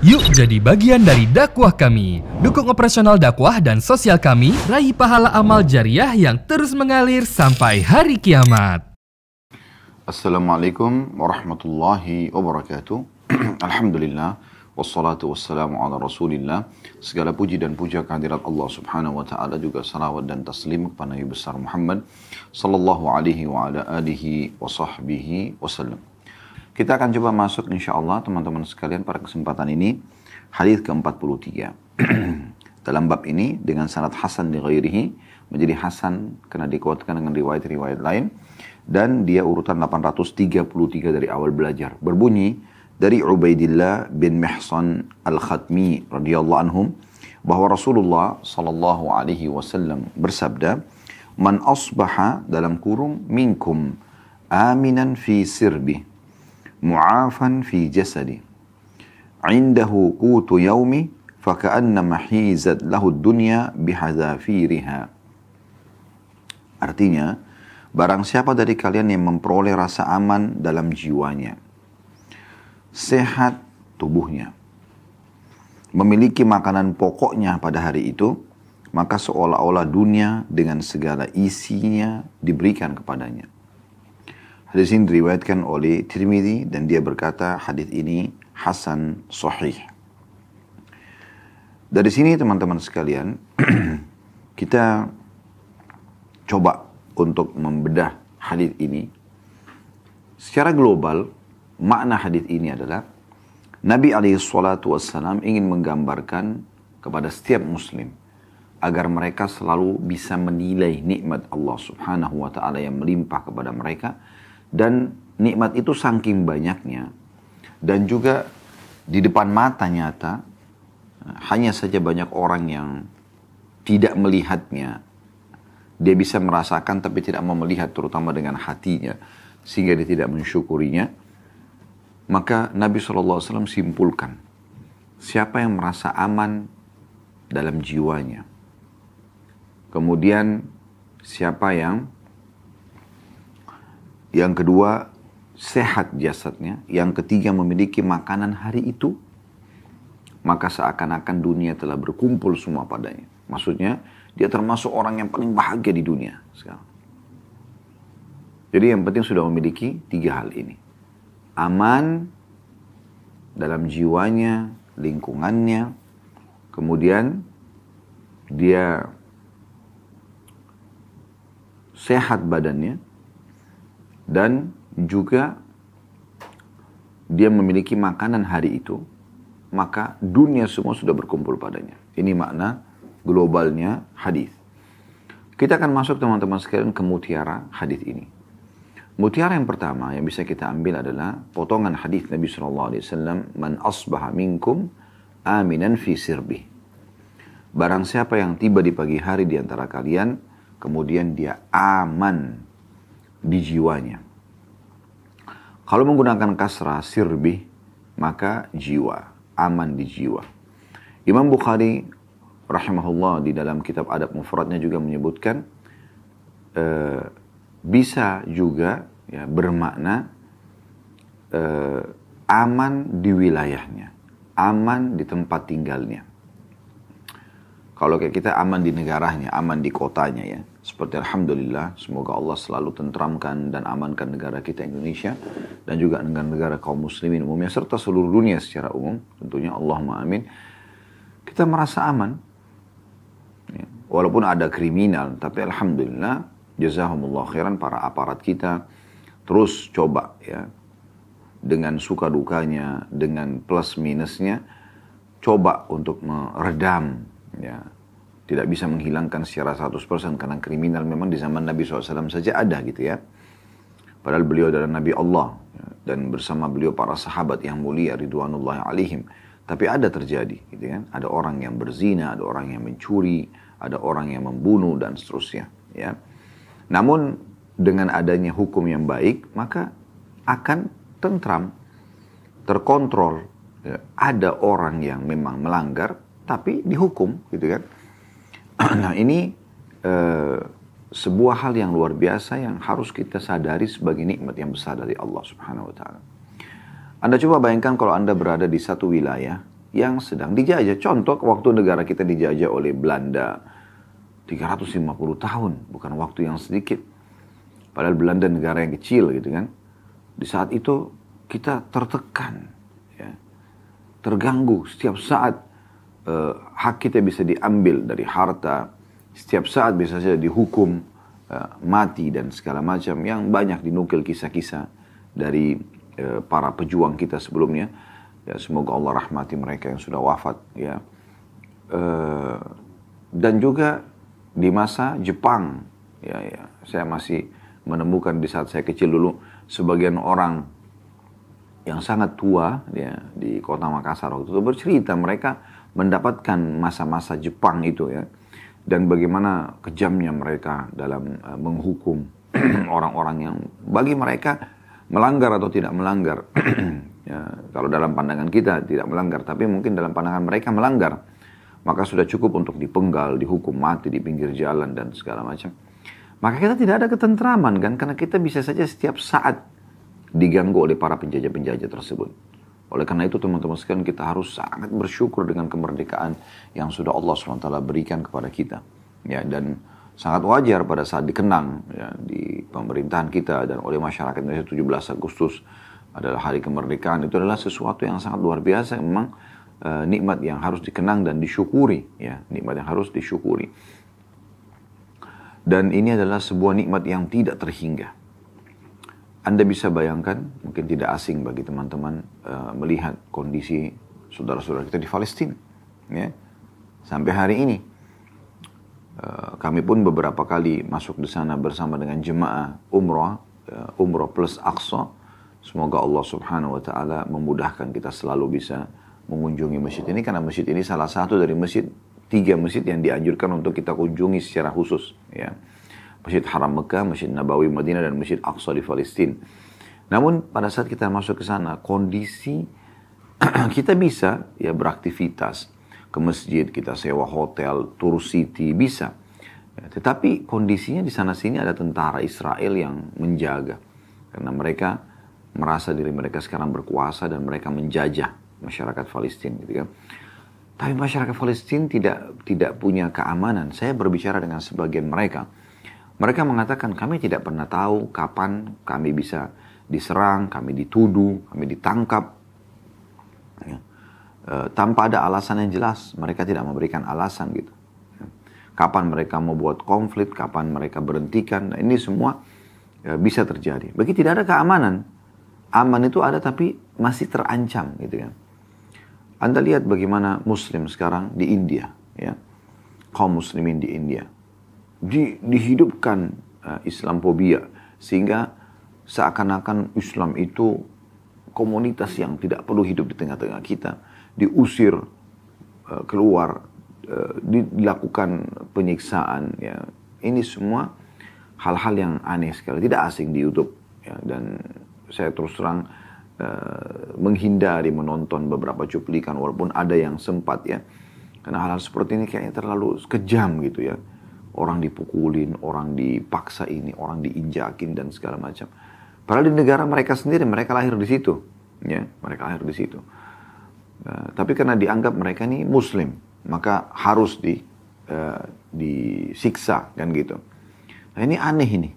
Yuk jadi bagian dari dakwah kami. Dukung operasional dakwah dan sosial kami, raih pahala amal jariah yang terus mengalir sampai hari kiamat. Assalamualaikum warahmatullahi wabarakatuh. Alhamdulillah. Wassalatu wassalamu ala rasulillah. Segala puji dan puja kehadirat Allah subhanahu wa ta'ala juga salawat dan taslim kepada Nabi besar Muhammad sallallahu alaihi wa ala alihi wa sahbihi wasallam. Kita akan coba masuk insya Allah teman-teman sekalian pada kesempatan ini hadis ke-43. Dalam bab ini dengan sanad Hasan di ghairihi menjadi Hasan kena dikuatkan dengan riwayat-riwayat lain dan dia urutan 833 dari awal belajar. Berbunyi dari Ubaidillah bin Mihsan Al-Khatmi radhiyallahu anhum bahwa Rasulullah sallallahu alaihi wasallam bersabda, "Man asbaha dalam kurung minkum aminan fi sirbih mu'afan fi jasadi indahu qutu yaumi faka'annama mahizat lahu dunya bihazafiriha artinya barang siapa dari kalian yang memperoleh rasa aman dalam jiwanya sehat tubuhnya memiliki makanan pokoknya pada hari itu maka seolah-olah dunia dengan segala isinya diberikan kepadanya Hadis ini diriwayatkan oleh Tirmidzi dan dia berkata hadis ini hasan sahih. Dari sini teman-teman sekalian, kita coba untuk membedah hadis ini. Secara global, makna hadis ini adalah Nabi alaihi salatu ingin menggambarkan kepada setiap muslim agar mereka selalu bisa menilai nikmat Allah Subhanahu wa taala yang melimpah kepada mereka dan nikmat itu saking banyaknya dan juga di depan mata nyata hanya saja banyak orang yang tidak melihatnya dia bisa merasakan tapi tidak mau melihat terutama dengan hatinya sehingga dia tidak mensyukurinya maka Nabi SAW simpulkan siapa yang merasa aman dalam jiwanya kemudian siapa yang yang kedua sehat jasadnya, yang ketiga memiliki makanan hari itu, maka seakan-akan dunia telah berkumpul semua padanya. Maksudnya, dia termasuk orang yang paling bahagia di dunia sekarang. Jadi yang penting sudah memiliki tiga hal ini. Aman dalam jiwanya, lingkungannya, kemudian dia sehat badannya, dan juga dia memiliki makanan hari itu, maka dunia semua sudah berkumpul padanya. Ini makna globalnya hadis. Kita akan masuk teman-teman sekalian ke mutiara hadis ini. Mutiara yang pertama yang bisa kita ambil adalah potongan hadis Nabi Shallallahu Alaihi Wasallam, "Man asbah minkum aminan fi sirbi." Barang siapa yang tiba di pagi hari di antara kalian, kemudian dia aman di jiwanya. Kalau menggunakan kasrah sirbi, maka jiwa, aman di jiwa. Imam Bukhari rahimahullah di dalam kitab adab mufradnya juga menyebutkan e, bisa juga ya bermakna e, aman di wilayahnya, aman di tempat tinggalnya. Kalau kayak kita aman di negaranya, aman di kotanya ya. Seperti Alhamdulillah, semoga Allah selalu tentramkan dan amankan negara kita Indonesia. Dan juga negara-negara kaum muslimin umumnya, serta seluruh dunia secara umum. Tentunya Allah amin. Kita merasa aman. Ya. Walaupun ada kriminal, tapi Alhamdulillah, jazahumullah khairan para aparat kita. Terus coba ya, dengan suka dukanya, dengan plus minusnya, coba untuk meredam ya tidak bisa menghilangkan secara 100% karena kriminal memang di zaman Nabi SAW saja ada gitu ya. Padahal beliau adalah Nabi Allah ya. dan bersama beliau para sahabat yang mulia Ridwanullah alaihim. Tapi ada terjadi gitu kan. Ada orang yang berzina, ada orang yang mencuri, ada orang yang membunuh dan seterusnya ya. Namun dengan adanya hukum yang baik maka akan tentram, terkontrol. Ya. Ada orang yang memang melanggar tapi dihukum gitu kan. nah ini e, sebuah hal yang luar biasa yang harus kita sadari sebagai nikmat yang besar dari Allah Subhanahu wa taala. Anda coba bayangkan kalau Anda berada di satu wilayah yang sedang dijajah. Contoh waktu negara kita dijajah oleh Belanda 350 tahun, bukan waktu yang sedikit. Padahal Belanda negara yang kecil gitu kan. Di saat itu kita tertekan, ya. terganggu setiap saat eh, hak kita bisa diambil dari harta, setiap saat bisa saja dihukum, eh, mati dan segala macam yang banyak dinukil kisah-kisah dari eh, para pejuang kita sebelumnya. Ya, semoga Allah rahmati mereka yang sudah wafat. Ya. Eh, dan juga di masa Jepang, ya, ya, saya masih menemukan di saat saya kecil dulu sebagian orang yang sangat tua ya, di kota Makassar waktu itu bercerita mereka mendapatkan masa-masa Jepang itu ya dan bagaimana kejamnya mereka dalam eh, menghukum orang-orang yang bagi mereka melanggar atau tidak melanggar ya, kalau dalam pandangan kita tidak melanggar tapi mungkin dalam pandangan mereka melanggar maka sudah cukup untuk dipenggal dihukum mati di pinggir jalan dan segala macam maka kita tidak ada ketentraman kan karena kita bisa saja setiap saat diganggu oleh para penjajah-penjajah tersebut oleh karena itu teman-teman sekalian kita harus sangat bersyukur dengan kemerdekaan yang sudah Allah SWT berikan kepada kita. Ya, dan sangat wajar pada saat dikenang ya, di pemerintahan kita dan oleh masyarakat Indonesia 17 Agustus adalah hari kemerdekaan itu adalah sesuatu yang sangat luar biasa memang e, nikmat yang harus dikenang dan disyukuri ya nikmat yang harus disyukuri dan ini adalah sebuah nikmat yang tidak terhingga anda bisa bayangkan, mungkin tidak asing bagi teman-teman uh, melihat kondisi saudara-saudara kita di Palestina, ya, sampai hari ini. Uh, kami pun beberapa kali masuk di sana bersama dengan jemaah umroh, uh, eh, umroh plus Aqsa. Semoga Allah Subhanahu Wa Taala memudahkan kita selalu bisa mengunjungi masjid ini karena masjid ini salah satu dari masjid tiga masjid yang dianjurkan untuk kita kunjungi secara khusus, ya. Masjid Haram Mekah, Masjid Nabawi Madinah, dan Masjid Aqsa di Palestina. Namun pada saat kita masuk ke sana, kondisi kita bisa ya beraktivitas ke masjid, kita sewa hotel, tour city, bisa. Ya, tetapi kondisinya di sana sini ada tentara Israel yang menjaga. Karena mereka merasa diri mereka sekarang berkuasa dan mereka menjajah masyarakat Palestina gitu kan. Tapi masyarakat Palestina tidak tidak punya keamanan. Saya berbicara dengan sebagian mereka mereka mengatakan kami tidak pernah tahu kapan kami bisa diserang, kami dituduh, kami ditangkap. Ya. E, tanpa ada alasan yang jelas, mereka tidak memberikan alasan gitu. Ya. Kapan mereka mau buat konflik, kapan mereka berhentikan, nah, ini semua ya, bisa terjadi. Bagi tidak ada keamanan, aman itu ada tapi masih terancam gitu kan. Anda lihat bagaimana Muslim sekarang di India, ya, kaum Muslimin di India di, dihidupkan uh, Islamophobia sehingga seakan-akan Islam itu komunitas yang tidak perlu hidup di tengah-tengah kita, diusir uh, keluar, uh, dilakukan penyiksaan ya. Ini semua hal-hal yang aneh sekali, tidak asing di YouTube ya. dan saya terus terang uh, menghindari menonton beberapa cuplikan walaupun ada yang sempat ya. Karena hal-hal seperti ini kayaknya terlalu kejam gitu ya Orang dipukulin, orang dipaksa ini, orang diinjakin dan segala macam. Padahal di negara mereka sendiri, mereka lahir di situ. Ya, mereka lahir di situ. Eh, tapi karena dianggap mereka ini muslim, maka harus di uh, disiksa kan gitu. Nah, ini aneh ini.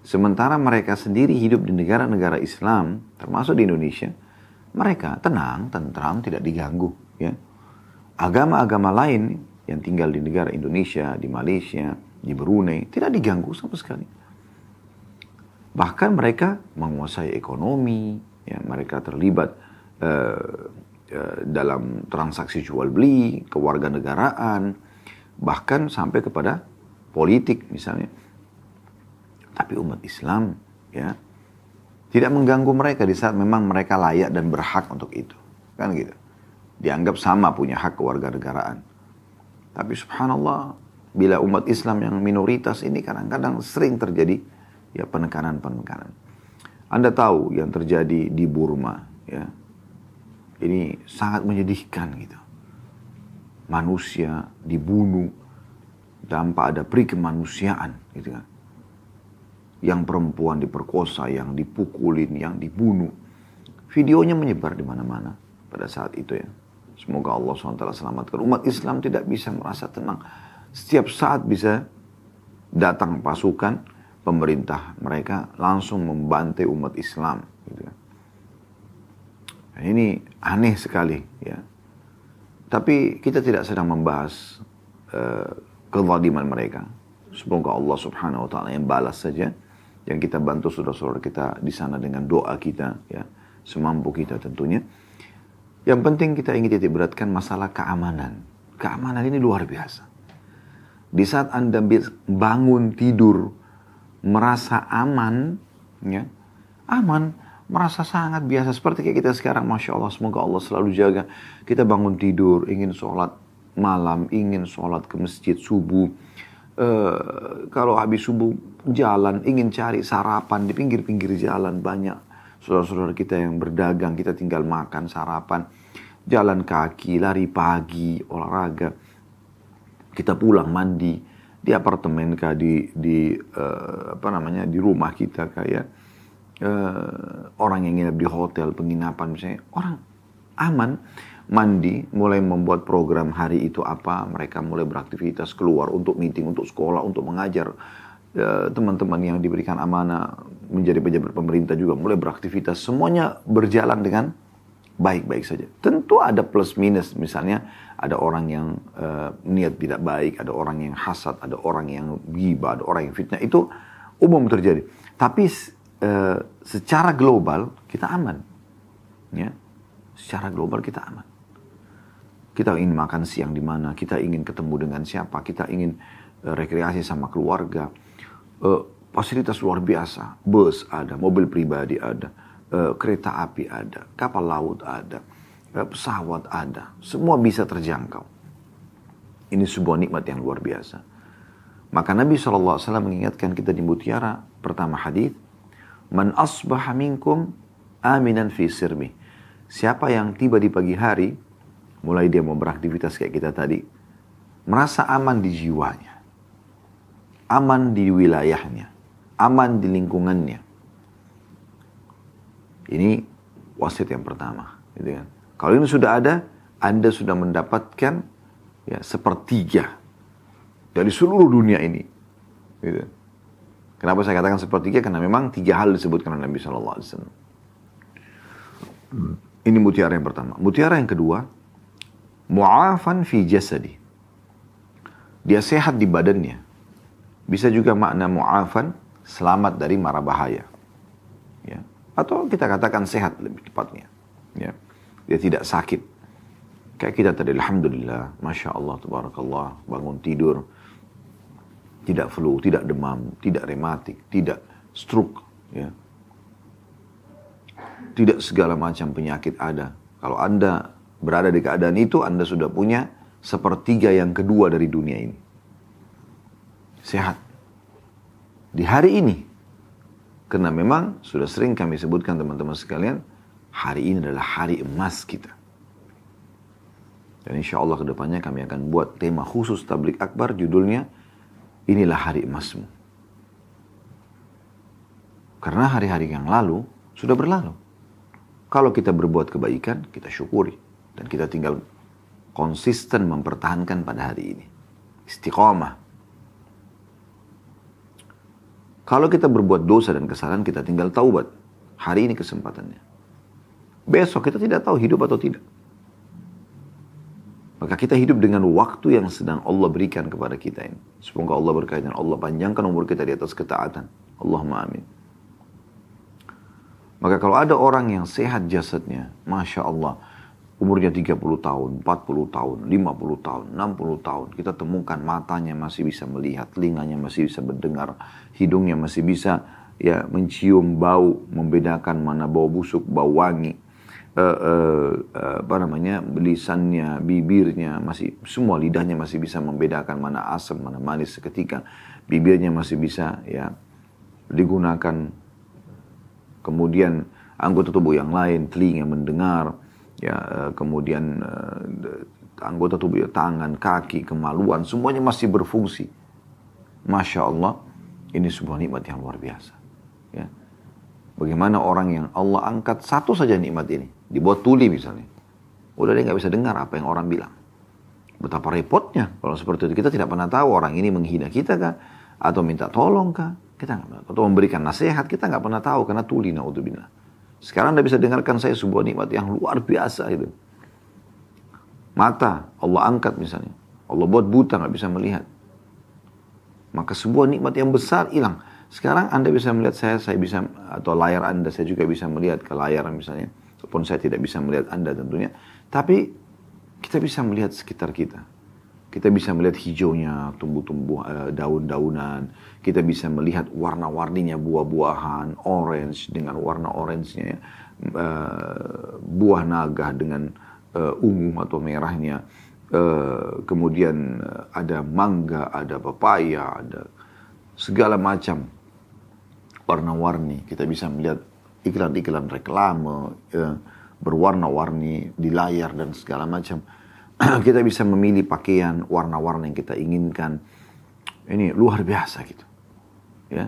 Sementara mereka sendiri hidup di negara-negara Islam, termasuk di Indonesia, mereka tenang, tentram, tidak diganggu. Ya. Agama-agama lain yang tinggal di negara Indonesia, di Malaysia, di Brunei, tidak diganggu sama sekali. Bahkan mereka menguasai ekonomi, ya, mereka terlibat uh, uh, dalam transaksi jual beli, kewarganegaraan, bahkan sampai kepada politik misalnya. Tapi umat Islam ya tidak mengganggu mereka di saat memang mereka layak dan berhak untuk itu. Kan gitu. Dianggap sama punya hak kewarganegaraan. Tapi subhanallah, bila umat Islam yang minoritas ini kadang-kadang sering terjadi ya penekanan-penekanan. Anda tahu yang terjadi di Burma ya. Ini sangat menyedihkan gitu. Manusia dibunuh tanpa ada pri kemanusiaan gitu kan. Yang perempuan diperkosa, yang dipukulin, yang dibunuh. Videonya menyebar di mana-mana pada saat itu ya. Semoga Allah SWT selamatkan. Umat Islam tidak bisa merasa tenang. Setiap saat bisa datang pasukan, pemerintah mereka langsung membantai umat Islam. Gitu. Ya. Nah, ini aneh sekali ya. Tapi kita tidak sedang membahas uh, kezaliman mereka. Semoga Allah Subhanahu wa taala yang balas saja yang kita bantu saudara-saudara kita di sana dengan doa kita ya, semampu kita tentunya. Yang penting kita ingin titik beratkan masalah keamanan. Keamanan ini luar biasa. Di saat Anda bangun tidur merasa aman, ya, aman, merasa sangat biasa seperti kayak kita sekarang, masya Allah, semoga Allah selalu jaga. Kita bangun tidur, ingin sholat malam, ingin sholat ke masjid subuh. E, kalau habis subuh jalan, ingin cari sarapan di pinggir-pinggir jalan banyak saudara-saudara kita yang berdagang, kita tinggal makan, sarapan, jalan kaki, lari pagi, olahraga. Kita pulang mandi di apartemen kah di di uh, apa namanya di rumah kita kayak uh, eh, orang yang nginep di hotel penginapan misalnya orang aman mandi, mulai membuat program hari itu apa, mereka mulai beraktivitas keluar untuk meeting, untuk sekolah, untuk mengajar, Ya, teman-teman yang diberikan amanah menjadi pejabat pemerintah juga mulai beraktivitas semuanya berjalan dengan baik-baik saja. Tentu ada plus minus misalnya ada orang yang uh, niat tidak baik, ada orang yang hasad, ada orang yang giba ada orang yang fitnah itu umum terjadi. Tapi uh, secara global kita aman. Ya. Secara global kita aman. Kita ingin makan siang di mana, kita ingin ketemu dengan siapa, kita ingin uh, rekreasi sama keluarga uh, fasilitas luar biasa. Bus ada, mobil pribadi ada, uh, kereta api ada, kapal laut ada, uh, pesawat ada. Semua bisa terjangkau. Ini sebuah nikmat yang luar biasa. Maka Nabi SAW mengingatkan kita di mutiara pertama hadis, Man asbah minkum aminan fi sirmi. Siapa yang tiba di pagi hari, mulai dia mau beraktivitas kayak kita tadi, merasa aman di jiwanya aman di wilayahnya, aman di lingkungannya. Ini wasit yang pertama, gitu kan. Kalau ini sudah ada, Anda sudah mendapatkan ya sepertiga dari seluruh dunia ini. Gitu. Kenapa saya katakan sepertiga? Karena memang tiga hal disebutkan oleh Nabi Shallallahu Ini mutiara yang pertama. Mutiara yang kedua, mu'afan fi jasadi. Dia sehat di badannya. Bisa juga makna mu'afan, selamat dari mara bahaya. Ya. Atau kita katakan sehat lebih tepatnya. Ya. Dia tidak sakit. Kayak kita tadi, Alhamdulillah, Masya Allah, Tabarakallah, bangun tidur, tidak flu, tidak demam, tidak rematik, tidak stroke, ya. Tidak segala macam penyakit ada. Kalau Anda berada di keadaan itu, Anda sudah punya sepertiga yang kedua dari dunia ini sehat. Di hari ini, karena memang sudah sering kami sebutkan teman-teman sekalian, hari ini adalah hari emas kita. Dan insya Allah kedepannya kami akan buat tema khusus tablik akbar judulnya Inilah Hari Emasmu. Karena hari-hari yang lalu sudah berlalu. Kalau kita berbuat kebaikan, kita syukuri. Dan kita tinggal konsisten mempertahankan pada hari ini. Istiqomah. Kalau kita berbuat dosa dan kesalahan, kita tinggal taubat. Hari ini kesempatannya. Besok kita tidak tahu hidup atau tidak. Maka kita hidup dengan waktu yang sedang Allah berikan kepada kita ini. Semoga Allah berkait dan Allah panjangkan umur kita di atas ketaatan. Allahumma amin. Maka kalau ada orang yang sehat jasadnya, Masya Allah umurnya 30 tahun, 40 tahun, 50 tahun, 60 tahun, kita temukan matanya masih bisa melihat, telinganya masih bisa mendengar, hidungnya masih bisa ya mencium bau, membedakan mana bau busuk, bau wangi. Uh, uh, uh, apa namanya lisannya, bibirnya masih semua lidahnya masih bisa membedakan mana asam, mana manis seketika. Bibirnya masih bisa ya digunakan. Kemudian anggota tubuh yang lain, telinga mendengar, ya eh, kemudian eh, anggota tubuh ya, tangan, kaki, kemaluan, semuanya masih berfungsi. Masya Allah, ini sebuah nikmat yang luar biasa. Ya. Bagaimana orang yang Allah angkat satu saja nikmat ini, dibuat tuli misalnya, udah dia nggak bisa dengar apa yang orang bilang. Betapa repotnya kalau seperti itu. Kita tidak pernah tahu orang ini menghina kita kah? Atau minta tolong kah? Kita nggak pernah Atau memberikan nasihat, kita nggak pernah tahu karena tuli, naudzubillah. Sekarang Anda bisa dengarkan saya sebuah nikmat yang luar biasa itu. Mata, Allah angkat misalnya. Allah buat buta nggak bisa melihat. Maka sebuah nikmat yang besar hilang. Sekarang Anda bisa melihat saya, saya bisa, atau layar Anda, saya juga bisa melihat ke layar misalnya. Walaupun saya tidak bisa melihat Anda tentunya. Tapi kita bisa melihat sekitar kita. Kita bisa melihat hijaunya, tumbuh-tumbuh, eh, daun-daunan kita bisa melihat warna-warninya buah-buahan, orange dengan warna orangenya uh, buah naga dengan uh, ungu atau merahnya. Uh, kemudian ada mangga, ada pepaya, ada segala macam warna-warni. Kita bisa melihat iklan-iklan reklame uh, berwarna-warni di layar dan segala macam kita bisa memilih pakaian warna-warna yang kita inginkan. Ini luar biasa gitu ya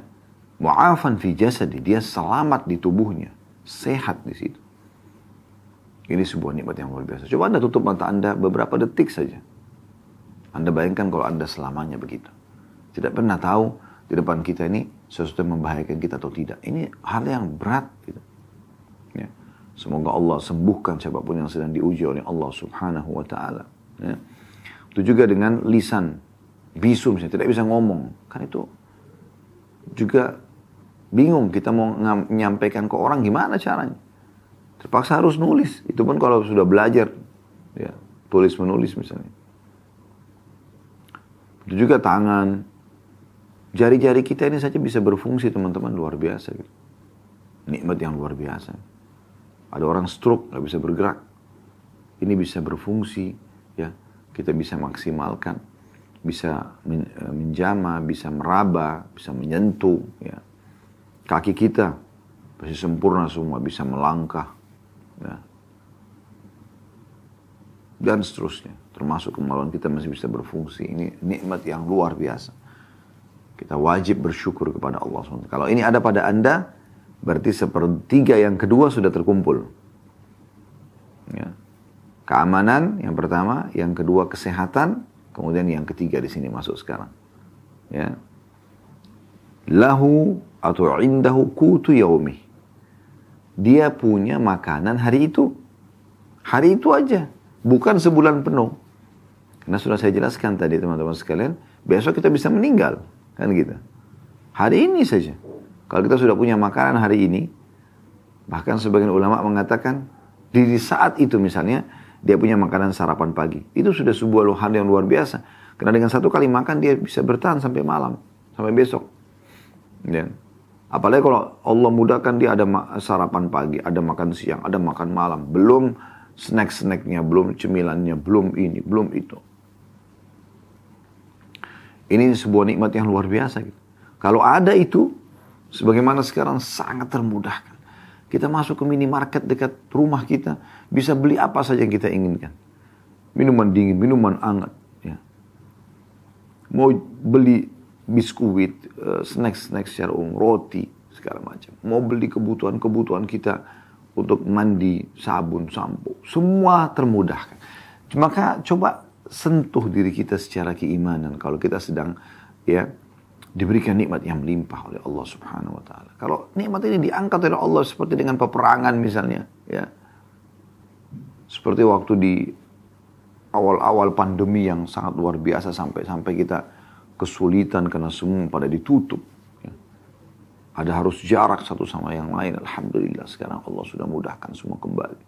mu'afan fi jasadi dia selamat di tubuhnya sehat di situ ini sebuah nikmat yang luar biasa coba anda tutup mata anda beberapa detik saja anda bayangkan kalau anda selamanya begitu tidak pernah tahu di depan kita ini sesuatu yang membahayakan kita atau tidak ini hal yang berat gitu. ya. semoga Allah sembuhkan siapapun yang sedang diuji oleh Allah subhanahu wa ta'ala ya. itu juga dengan lisan bisu misalnya tidak bisa ngomong kan itu juga bingung kita mau menyampaikan ke orang gimana caranya. Terpaksa harus nulis. Itu pun kalau sudah belajar ya, tulis menulis misalnya. Itu juga tangan. Jari-jari kita ini saja bisa berfungsi teman-teman luar biasa gitu. Nikmat yang luar biasa. Ada orang stroke nggak bisa bergerak. Ini bisa berfungsi ya. Kita bisa maksimalkan bisa menjama, eh, bisa meraba, bisa menyentuh. Ya. Kaki kita pasti sempurna semua, bisa melangkah. Ya. Dan seterusnya, termasuk kemaluan kita masih bisa berfungsi. Ini nikmat yang luar biasa. Kita wajib bersyukur kepada Allah SWT. Kalau ini ada pada Anda, berarti sepertiga yang kedua sudah terkumpul. Ya. Keamanan yang pertama, yang kedua kesehatan, Kemudian yang ketiga di sini masuk sekarang. Ya. Lahu atau indahu kutu yaumi. Dia punya makanan hari itu. Hari itu aja. Bukan sebulan penuh. Karena sudah saya jelaskan tadi teman-teman sekalian. Besok kita bisa meninggal. Kan gitu. Hari ini saja. Kalau kita sudah punya makanan hari ini. Bahkan sebagian ulama mengatakan. Di saat itu misalnya dia punya makanan sarapan pagi. Itu sudah sebuah hal yang luar biasa. Karena dengan satu kali makan dia bisa bertahan sampai malam, sampai besok. Ya. Apalagi kalau Allah mudahkan dia ada sarapan pagi, ada makan siang, ada makan malam. Belum snack-snacknya, belum cemilannya, belum ini, belum itu. Ini sebuah nikmat yang luar biasa. Gitu. Kalau ada itu, sebagaimana sekarang sangat termudahkan. Kita masuk ke minimarket dekat rumah kita, bisa beli apa saja yang kita inginkan. Minuman dingin, minuman hangat. Ya. Mau beli biskuit, eh, snack-snack secara umum, roti, segala macam. Mau beli kebutuhan-kebutuhan kita untuk mandi, sabun, sampo. Semua termudahkan. Maka coba sentuh diri kita secara keimanan. Kalau kita sedang ya diberikan nikmat yang melimpah oleh Allah Subhanahu wa taala. Kalau nikmat ini diangkat oleh Allah seperti dengan peperangan misalnya, ya. Seperti waktu di awal-awal pandemi yang sangat luar biasa sampai-sampai kita kesulitan karena semua pada ditutup. Ya. Ada harus jarak satu sama yang lain. Alhamdulillah sekarang Allah sudah mudahkan semua kembali.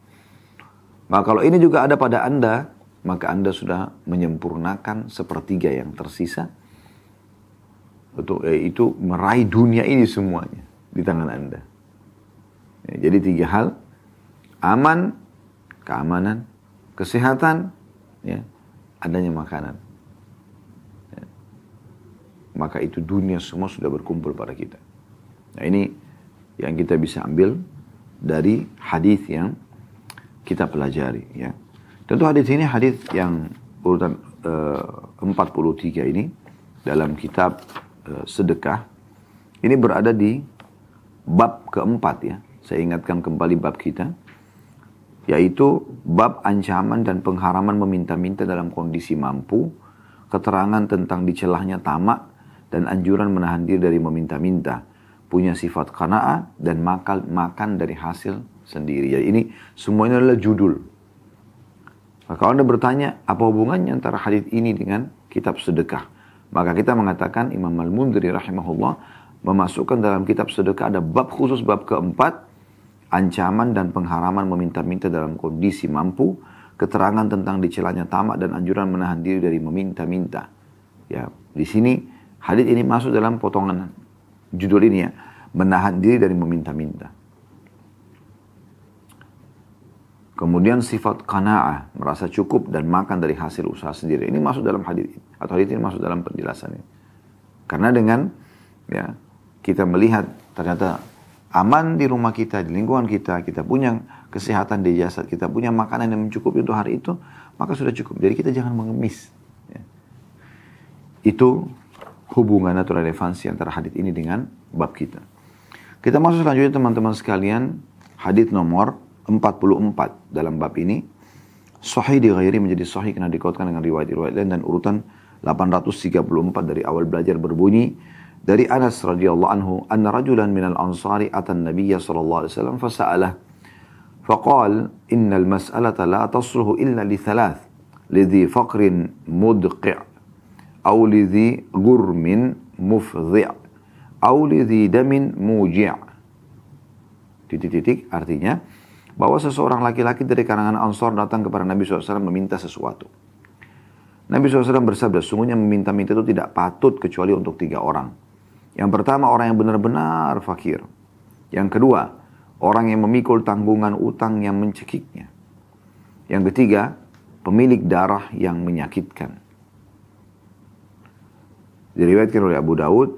Nah kalau ini juga ada pada Anda, maka Anda sudah menyempurnakan sepertiga yang tersisa. Itu, eh, itu meraih dunia ini semuanya di tangan Anda. Ya, jadi tiga hal, aman, keamanan, kesehatan, ya, adanya makanan. Ya. Maka itu dunia semua sudah berkumpul pada kita. Nah ini yang kita bisa ambil dari hadis yang kita pelajari. Ya. Tentu hadis ini hadis yang urutan eh, uh, 43 ini dalam kitab uh, sedekah. Ini berada di bab keempat ya. Saya ingatkan kembali bab kita yaitu bab ancaman dan pengharaman meminta-minta dalam kondisi mampu, keterangan tentang dicelahnya tamak dan anjuran menahan diri dari meminta-minta, punya sifat kana'ah dan makan makan dari hasil sendiri. ya ini semuanya adalah judul. Nah, kalau Anda bertanya, apa hubungannya antara hadis ini dengan kitab sedekah? Maka kita mengatakan Imam Al-Mundri rahimahullah memasukkan dalam kitab sedekah ada bab khusus bab keempat ancaman dan pengharaman meminta-minta dalam kondisi mampu, keterangan tentang dicelanya tamak dan anjuran menahan diri dari meminta-minta. Ya, di sini hadis ini masuk dalam potongan judul ini ya, menahan diri dari meminta-minta. Kemudian sifat kana'ah, merasa cukup dan makan dari hasil usaha sendiri. Ini masuk dalam hadis atau hadis ini masuk dalam penjelasan ini. Karena dengan ya kita melihat ternyata aman di rumah kita, di lingkungan kita, kita punya kesehatan di jasad, kita punya makanan yang mencukupi untuk hari itu, maka sudah cukup. Jadi kita jangan mengemis. Ya. Itu hubungan atau relevansi antara hadit ini dengan bab kita. Kita masuk selanjutnya teman-teman sekalian, hadit nomor 44 dalam bab ini. Sahih di ghairi menjadi sahih karena dikaitkan dengan riwayat-riwayat lain dan urutan 834 dari awal belajar berbunyi dari Anas radhiyallahu anhu anna rajulan minal ansari atan nabiyya sallallahu alaihi wasallam fasa'alah فقال masalata la tasruhu illa li thalath lidhi faqrin mudqi' أو lidhi gurmin مفضع أو lidhi damin muji' titik-titik artinya bahwa seseorang laki-laki dari kalangan Ansar datang kepada Nabi SAW meminta sesuatu. Nabi SAW bersabda, sungguhnya meminta-minta itu tidak patut kecuali untuk tiga orang. Yang pertama orang yang benar-benar fakir. Yang kedua, orang yang memikul tanggungan utang yang mencekiknya. Yang ketiga, pemilik darah yang menyakitkan. Diriwayatkan oleh Abu Daud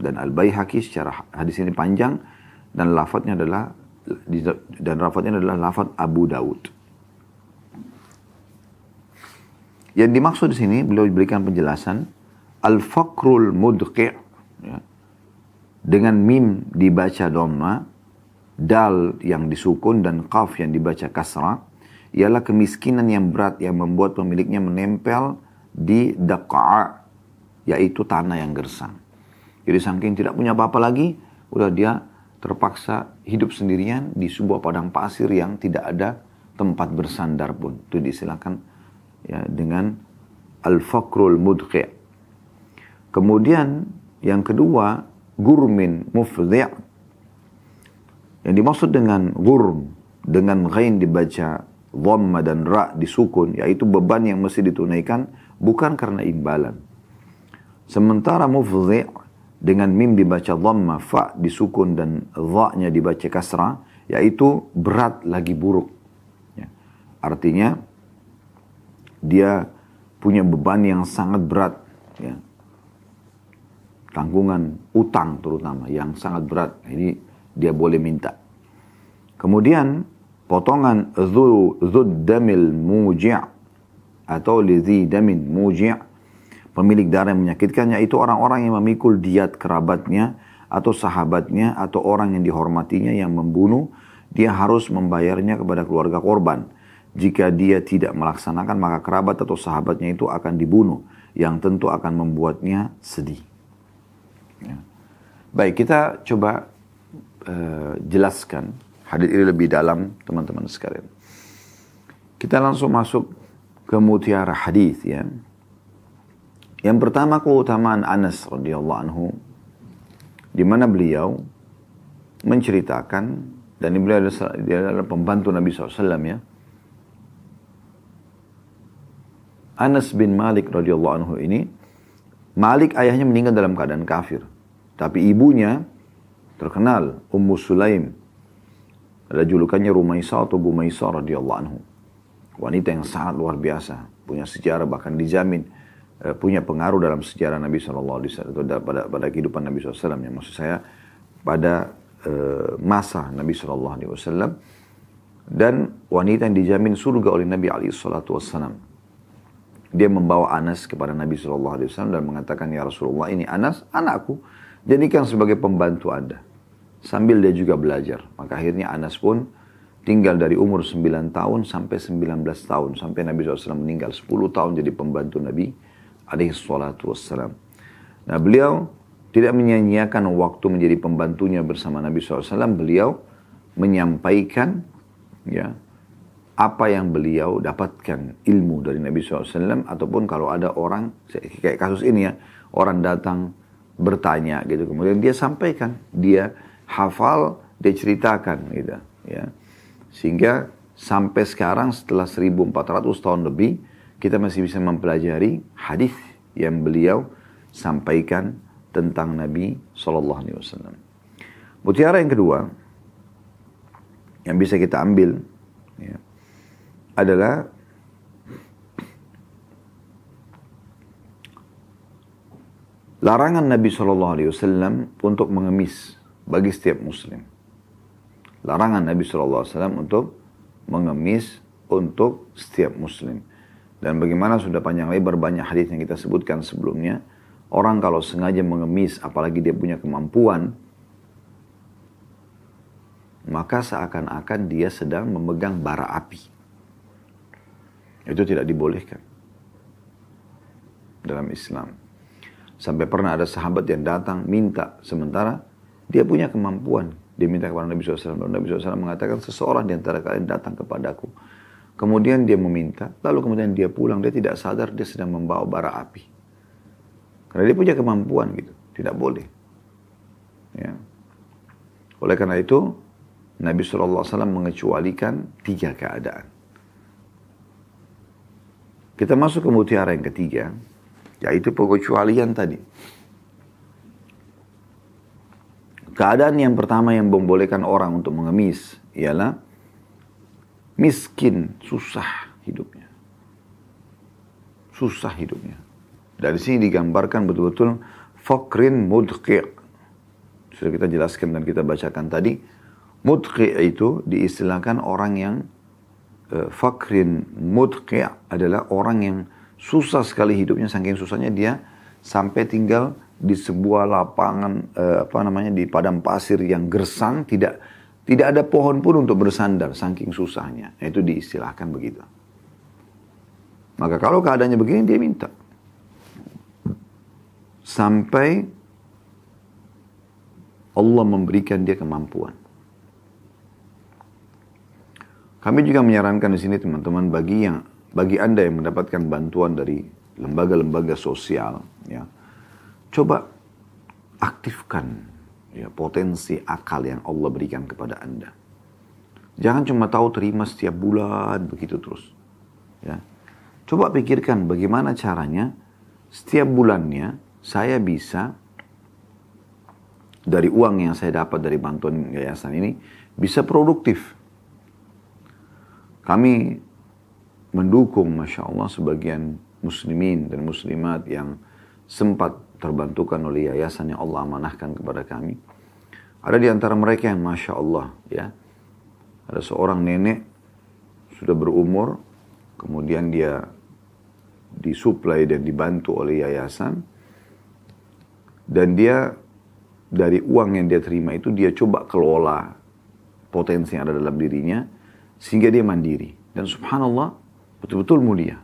dan al baihaqi secara hadis ini panjang dan lafadznya adalah dan lafadznya adalah lafadz Abu Daud. Yang dimaksud di sini beliau berikan penjelasan al-fakrul mudqi' ya. dengan mim dibaca domma, dal yang disukun dan kaf yang dibaca kasra, ialah kemiskinan yang berat yang membuat pemiliknya menempel di daqa'a, yaitu tanah yang gersang. Jadi saking tidak punya apa-apa lagi, udah dia terpaksa hidup sendirian di sebuah padang pasir yang tidak ada tempat bersandar pun. Itu disilakan ya, dengan al-fakrul mudqi'. Kemudian yang kedua, gurmin mufdi' yang dimaksud dengan gurm dengan ghain dibaca dhamma dan ra disukun yaitu beban yang mesti ditunaikan bukan karena imbalan sementara mufdi' dengan mim dibaca dhamma fa disukun dan dha-nya dibaca kasra yaitu berat lagi buruk ya. artinya dia punya beban yang sangat berat ya tanggungan utang terutama yang sangat berat. Nah, ini dia boleh minta. Kemudian potongan zud damil muji' atau lizi damin muji' pemilik darah yang menyakitkannya itu orang-orang yang memikul diat kerabatnya atau sahabatnya atau orang yang dihormatinya yang membunuh dia harus membayarnya kepada keluarga korban. Jika dia tidak melaksanakan maka kerabat atau sahabatnya itu akan dibunuh yang tentu akan membuatnya sedih. Ya. Baik, kita coba uh, jelaskan hadis ini lebih dalam teman-teman sekalian. Kita langsung masuk ke mutiara hadis ya. Yang pertama keutamaan Anas radhiyallahu anhu di mana beliau menceritakan dan beliau adalah, dia adalah pembantu Nabi SAW ya. Anas bin Malik radhiyallahu anhu ini Malik ayahnya meninggal dalam keadaan kafir. Tapi ibunya terkenal, Ummu Sulaim. Ada julukannya Rumaisa atau Bumaisa radhiyallahu anhu. Wanita yang sangat luar biasa. Punya sejarah bahkan dijamin eh, punya pengaruh dalam sejarah Nabi SAW atau pada, pada kehidupan Nabi SAW. Yang maksud saya pada eh, masa Nabi SAW dan wanita yang dijamin surga oleh Nabi Ali Wasallam. Dia membawa Anas kepada Nabi Shallallahu Alaihi Wasallam dan mengatakan, ya Rasulullah ini Anas anakku, jadikan sebagai pembantu anda. Sambil dia juga belajar. Maka akhirnya Anas pun tinggal dari umur 9 tahun sampai 19 tahun. Sampai Nabi SAW meninggal 10 tahun jadi pembantu Nabi alaihi salatu wassalam. Nah beliau tidak menyanyiakan waktu menjadi pembantunya bersama Nabi SAW. Beliau menyampaikan ya apa yang beliau dapatkan ilmu dari Nabi SAW ataupun kalau ada orang kayak kasus ini ya orang datang bertanya gitu kemudian dia sampaikan dia hafal dia ceritakan gitu ya sehingga sampai sekarang setelah 1400 tahun lebih kita masih bisa mempelajari hadis yang beliau sampaikan tentang Nabi Shallallahu Alaihi Wasallam. Mutiara yang kedua yang bisa kita ambil ya, adalah larangan Nabi Shallallahu Alaihi Wasallam untuk mengemis bagi setiap Muslim. Larangan Nabi Shallallahu Alaihi Wasallam untuk mengemis untuk setiap Muslim. Dan bagaimana sudah panjang lebar banyak hadis yang kita sebutkan sebelumnya, orang kalau sengaja mengemis, apalagi dia punya kemampuan, maka seakan-akan dia sedang memegang bara api. Itu tidak dibolehkan dalam Islam. Sampai pernah ada sahabat yang datang minta sementara dia punya kemampuan. Dia minta kepada Nabi SAW. Nabi SAW mengatakan seseorang di antara kalian datang kepadaku. Kemudian dia meminta, lalu kemudian dia pulang. Dia tidak sadar dia sedang membawa bara api. Karena dia punya kemampuan gitu. Tidak boleh. Ya. Oleh karena itu, Nabi SAW mengecualikan tiga keadaan. Kita masuk ke mutiara yang ketiga, yaitu pengecualian tadi. Keadaan yang pertama yang membolehkan orang untuk mengemis ialah miskin, susah hidupnya. Susah hidupnya. Dari sini digambarkan betul-betul fakrin mudqi' sudah kita jelaskan dan kita bacakan tadi mudqi' itu diistilahkan orang yang Eh, fakrin mudqi' adalah orang yang susah sekali hidupnya saking susahnya dia sampai tinggal di sebuah lapangan uh, apa namanya di padang pasir yang gersang tidak tidak ada pohon pun untuk bersandar saking susahnya nah, itu diistilahkan begitu maka kalau keadaannya begini dia minta sampai Allah memberikan dia kemampuan kami juga menyarankan di sini teman-teman bagi yang bagi Anda yang mendapatkan bantuan dari lembaga-lembaga sosial ya. Coba aktifkan ya potensi akal yang Allah berikan kepada Anda. Jangan cuma tahu terima setiap bulan begitu terus. Ya. Coba pikirkan bagaimana caranya setiap bulannya saya bisa dari uang yang saya dapat dari bantuan yayasan ini bisa produktif kami mendukung Masya Allah sebagian muslimin dan muslimat yang sempat terbantukan oleh yayasan yang Allah amanahkan kepada kami. Ada di antara mereka yang Masya Allah ya. Ada seorang nenek sudah berumur, kemudian dia disuplai dan dibantu oleh yayasan. Dan dia dari uang yang dia terima itu dia coba kelola potensi yang ada dalam dirinya sehingga dia mandiri. Dan subhanallah betul-betul mulia.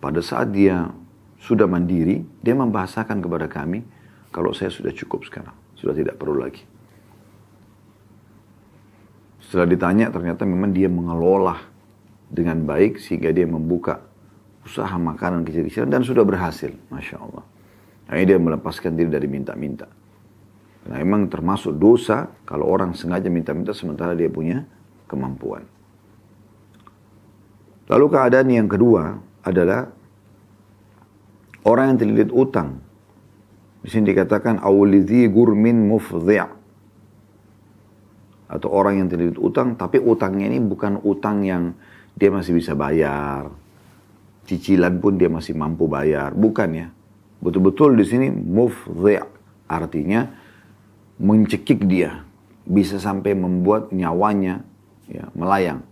Pada saat dia sudah mandiri, dia membahasakan kepada kami, kalau saya sudah cukup sekarang, sudah tidak perlu lagi. Setelah ditanya, ternyata memang dia mengelola dengan baik sehingga dia membuka usaha makanan kecil-kecilan dan sudah berhasil. Masya Allah. Akhirnya dia melepaskan diri dari minta-minta. Karena memang termasuk dosa kalau orang sengaja minta-minta sementara dia punya kemampuan. Lalu keadaan yang kedua adalah orang yang terlilit utang. Di sini dikatakan awlizi gurmin mufdhi' atau orang yang terlilit utang tapi utangnya ini bukan utang yang dia masih bisa bayar. Cicilan pun dia masih mampu bayar, bukan ya. Betul-betul di sini mufdhi' artinya mencekik dia, bisa sampai membuat nyawanya ya, melayang.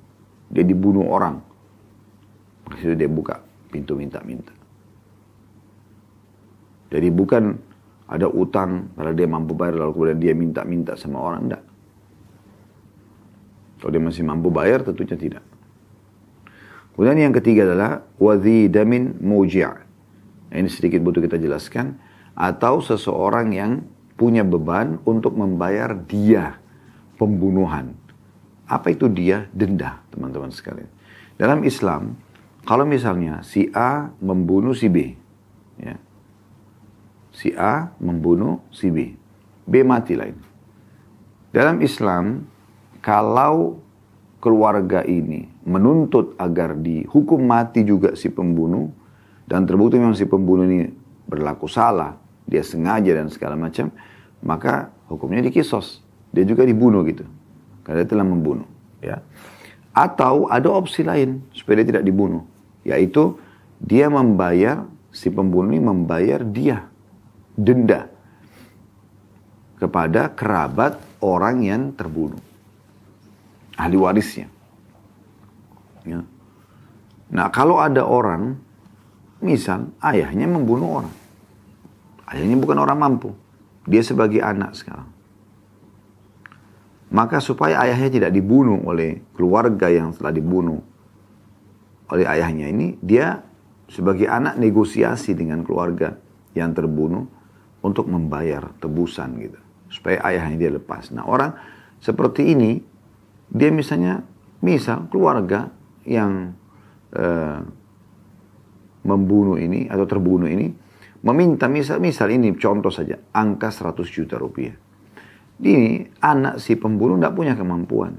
Dia dibunuh orang. Itu dia buka pintu minta-minta. Jadi bukan ada utang, kalau dia mampu bayar lalu kemudian dia minta-minta sama orang, enggak. Kalau dia masih mampu bayar tentunya tidak. Kemudian yang ketiga adalah wadhi damin muji'a. Ini sedikit butuh kita jelaskan. Atau seseorang yang punya beban untuk membayar dia pembunuhan. Apa itu dia? Denda, teman-teman sekalian. Dalam Islam, kalau misalnya si A membunuh si B, ya. si A membunuh si B, B mati lain. Dalam Islam, kalau keluarga ini menuntut agar dihukum mati juga si pembunuh, dan terbukti memang si pembunuh ini berlaku salah, dia sengaja dan segala macam, maka hukumnya dikisos. Dia juga dibunuh gitu. Karena dia telah membunuh. Ya. Atau ada opsi lain supaya dia tidak dibunuh. Yaitu dia membayar, si pembunuh ini membayar dia. Denda. Kepada kerabat orang yang terbunuh. Ahli warisnya. Ya. Nah kalau ada orang, misal ayahnya membunuh orang Ayahnya bukan orang mampu. Dia sebagai anak sekarang. Maka supaya ayahnya tidak dibunuh oleh keluarga yang telah dibunuh oleh ayahnya ini, dia sebagai anak negosiasi dengan keluarga yang terbunuh untuk membayar tebusan gitu. Supaya ayahnya dia lepas. Nah orang seperti ini, dia misalnya, misal keluarga yang eh, membunuh ini atau terbunuh ini, Meminta misal-misal ini contoh saja, angka 100 juta rupiah. Ini anak si pembunuh tidak punya kemampuan.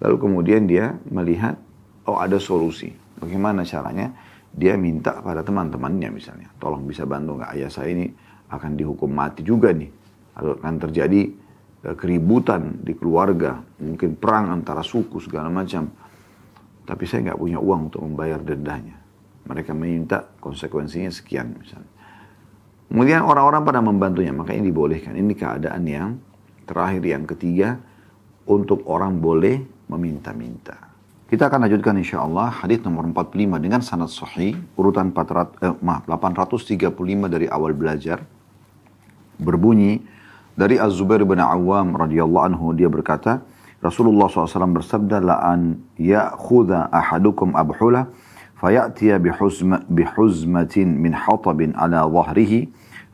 Lalu kemudian dia melihat, oh ada solusi. Bagaimana caranya? Dia minta pada teman-temannya misalnya, tolong bisa bantu nggak ayah saya ini akan dihukum mati juga nih. Atau akan terjadi e, keributan di keluarga, mungkin perang antara suku segala macam. Tapi saya nggak punya uang untuk membayar dendanya. Mereka minta konsekuensinya sekian misalnya. Kemudian orang-orang pada membantunya, maka ini dibolehkan. Ini keadaan yang terakhir yang ketiga untuk orang boleh meminta-minta. Kita akan lanjutkan insya Allah hadis nomor 45 dengan sanad sahih urutan 400, eh, maaf, 835 dari awal belajar berbunyi dari Az Zubair bin Awam radhiyallahu anhu dia berkata Rasulullah SAW bersabda La'an an ya'khudha ahadukum abhulah فيأتي بحزمة, بحزمة من حطب على ظهره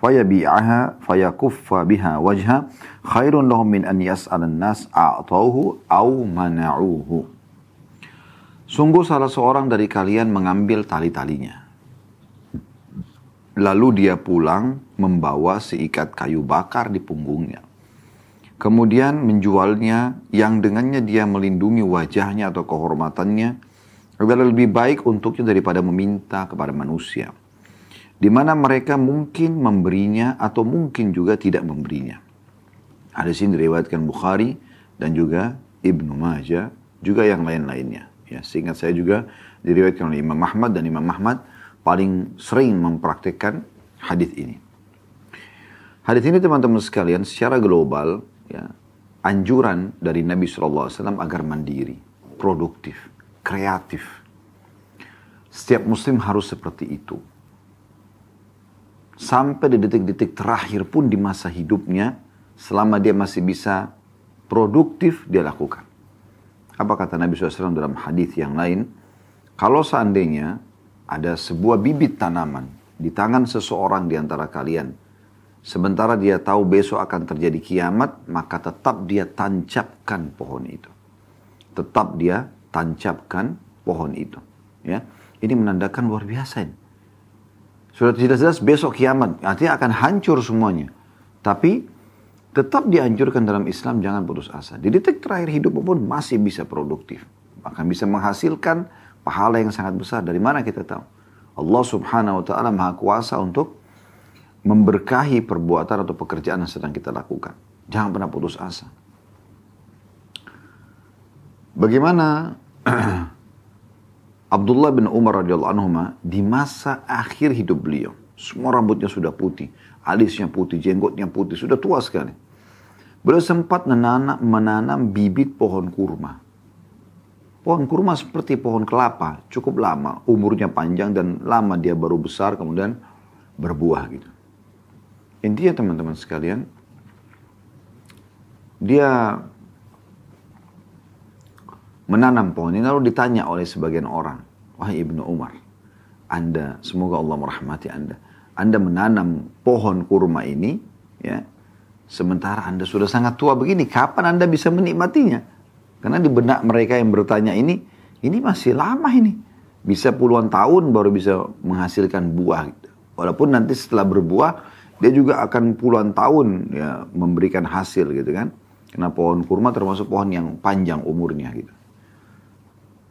فيبيعها فيكف بها وجهه خير لهم من أن يسأل الناس أعطوه أو منعوه Sungguh salah seorang dari kalian mengambil tali-talinya. Lalu dia pulang membawa seikat kayu bakar di punggungnya. Kemudian menjualnya yang dengannya dia melindungi wajahnya atau kehormatannya adalah lebih baik untuknya daripada meminta kepada manusia. Di mana mereka mungkin memberinya atau mungkin juga tidak memberinya. Hadis ini diriwayatkan Bukhari dan juga Ibnu Majah, juga yang lain-lainnya. Ya, seingat saya juga diriwayatkan oleh Imam Ahmad dan Imam Ahmad paling sering mempraktikkan hadis ini. Hadis ini teman-teman sekalian secara global ya, anjuran dari Nabi SAW agar mandiri, produktif kreatif. Setiap muslim harus seperti itu. Sampai di detik-detik terakhir pun di masa hidupnya, selama dia masih bisa produktif, dia lakukan. Apa kata Nabi SAW dalam hadis yang lain? Kalau seandainya ada sebuah bibit tanaman di tangan seseorang di antara kalian, sementara dia tahu besok akan terjadi kiamat, maka tetap dia tancapkan pohon itu. Tetap dia tancapkan pohon itu. Ya, ini menandakan luar biasa ini. Sudah tidak jelas besok kiamat, artinya akan hancur semuanya. Tapi tetap dianjurkan dalam Islam jangan putus asa. Di detik terakhir hidup pun masih bisa produktif. akan bisa menghasilkan pahala yang sangat besar. Dari mana kita tahu? Allah subhanahu wa ta'ala maha kuasa untuk memberkahi perbuatan atau pekerjaan yang sedang kita lakukan. Jangan pernah putus asa. Bagaimana Abdullah bin Umar radhiyallahu anhu di masa akhir hidup beliau, semua rambutnya sudah putih, alisnya putih, jenggotnya putih, sudah tua sekali. Beliau sempat menanam, menanam bibit pohon kurma. Pohon kurma seperti pohon kelapa, cukup lama, umurnya panjang dan lama dia baru besar kemudian berbuah gitu. Intinya teman-teman sekalian, dia menanam pohon ini lalu ditanya oleh sebagian orang, wahai Ibnu Umar, Anda semoga Allah merahmati Anda. Anda menanam pohon kurma ini, ya. Sementara Anda sudah sangat tua begini, kapan Anda bisa menikmatinya? Karena di benak mereka yang bertanya ini, ini masih lama ini. Bisa puluhan tahun baru bisa menghasilkan buah. Walaupun nanti setelah berbuah, dia juga akan puluhan tahun ya memberikan hasil gitu kan. Karena pohon kurma termasuk pohon yang panjang umurnya gitu.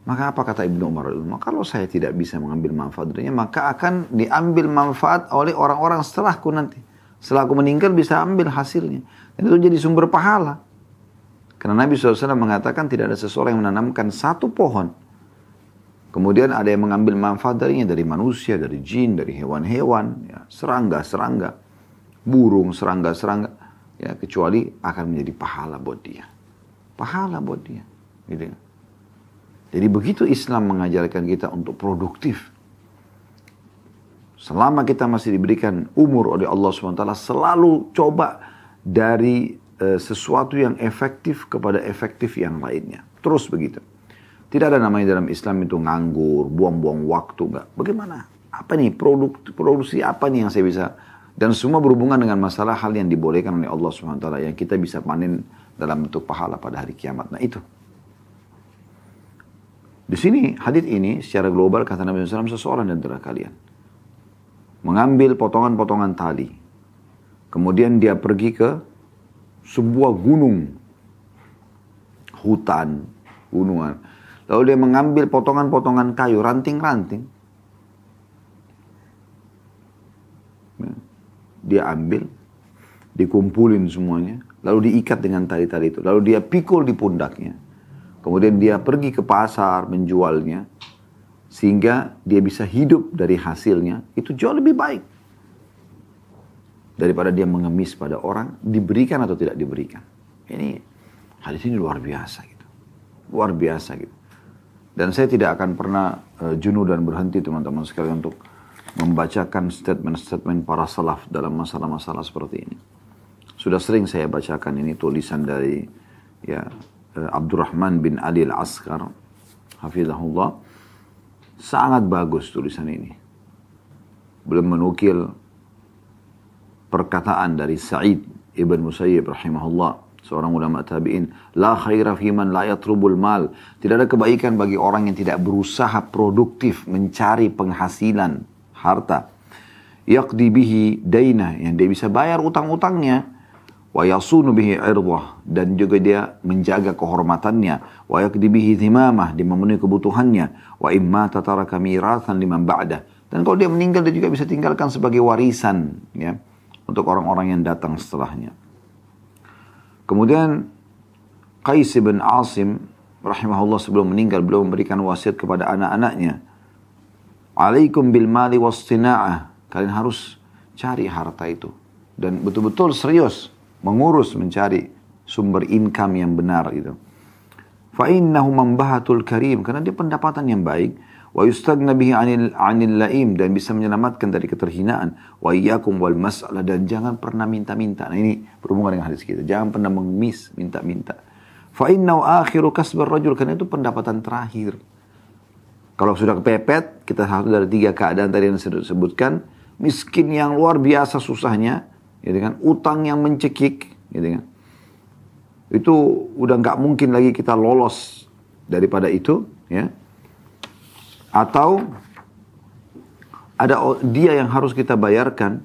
Maka apa kata Ibnu Umar? kalau saya tidak bisa mengambil manfaat darinya, maka akan diambil manfaat oleh orang-orang setelahku nanti. Setelah aku meninggal bisa ambil hasilnya. Dan itu jadi sumber pahala. Karena Nabi SAW mengatakan tidak ada seseorang yang menanamkan satu pohon. Kemudian ada yang mengambil manfaat darinya dari manusia, dari jin, dari hewan-hewan, ya, serangga-serangga, burung, serangga-serangga, ya kecuali akan menjadi pahala buat dia. Pahala buat dia. Gitu. Kan. Jadi begitu Islam mengajarkan kita untuk produktif. Selama kita masih diberikan umur oleh Allah SWT, selalu coba dari e, sesuatu yang efektif kepada efektif yang lainnya. Terus begitu. Tidak ada namanya dalam Islam itu nganggur, buang-buang waktu, enggak. Bagaimana? Apa nih produk produksi apa nih yang saya bisa dan semua berhubungan dengan masalah hal yang dibolehkan oleh Allah SWT yang kita bisa panen dalam bentuk pahala pada hari kiamat. Nah itu. Di sini hadis ini secara global kata Nabi SAW seseorang dan antara kalian mengambil potongan-potongan tali. Kemudian dia pergi ke sebuah gunung, hutan, gunungan. Lalu dia mengambil potongan-potongan kayu, ranting-ranting. Dia ambil, dikumpulin semuanya, lalu diikat dengan tali-tali itu. Lalu dia pikul di pundaknya Kemudian dia pergi ke pasar menjualnya sehingga dia bisa hidup dari hasilnya. Itu jauh lebih baik daripada dia mengemis pada orang diberikan atau tidak diberikan. Ini hadis ini luar biasa gitu. Luar biasa gitu. Dan saya tidak akan pernah uh, jenuh dan berhenti teman-teman sekalian untuk membacakan statement-statement para salaf dalam masalah-masalah seperti ini. Sudah sering saya bacakan ini tulisan dari ya Eh, Abdurrahman bin Ali Al-Askar, hafizahullah, sangat bagus tulisan ini. Belum menukil perkataan dari Sa'id Ibn Musayyib rahimahullah, seorang ulama tabi'in, La khaira fi man la yatrubul mal. Tidak ada kebaikan bagi orang yang tidak berusaha produktif mencari penghasilan, harta. Yaqdi bihi dainah, yang dia bisa bayar utang-utangnya wa yasunu bihi irdah dan juga dia menjaga kehormatannya wa yakdi bihi thimamah dia memenuhi kebutuhannya wa imma tataraka mirathan liman ba'da dan kalau dia meninggal dia juga bisa tinggalkan sebagai warisan ya untuk orang-orang yang datang setelahnya kemudian Qais bin Asim rahimahullah sebelum meninggal beliau memberikan wasiat kepada anak-anaknya alaikum bil mali was kalian harus cari harta itu dan betul-betul serius mengurus mencari sumber income yang benar itu Fa innahu mambahatul karim karena dia pendapatan yang baik wa yustagna bihi anil, anil laim dan bisa menyelamatkan dari keterhinaan wa iyyakum wal mas'alah dan jangan pernah minta-minta. Nah ini berhubungan dengan hadis kita. Jangan pernah mengemis minta-minta. Fa innahu akhiru kasbar rajul karena itu pendapatan terakhir. Kalau sudah kepepet, kita satu dari tiga keadaan tadi yang disebut-sebutkan miskin yang luar biasa susahnya, gitu kan utang yang mencekik gitu kan itu udah nggak mungkin lagi kita lolos daripada itu ya atau ada dia yang harus kita bayarkan